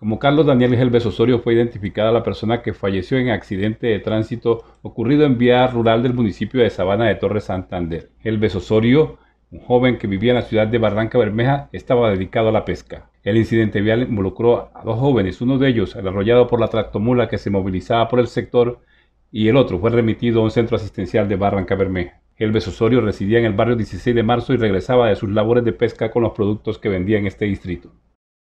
Como Carlos Daniel El Osorio fue identificada la persona que falleció en accidente de tránsito ocurrido en vía rural del municipio de Sabana de Torres Santander. El Osorio, un joven que vivía en la ciudad de Barranca Bermeja, estaba dedicado a la pesca. El incidente vial involucró a dos jóvenes, uno de ellos arrollado por la tractomula que se movilizaba por el sector y el otro fue remitido a un centro asistencial de Barranca Bermeja. El Osorio residía en el barrio 16 de marzo y regresaba de sus labores de pesca con los productos que vendía en este distrito.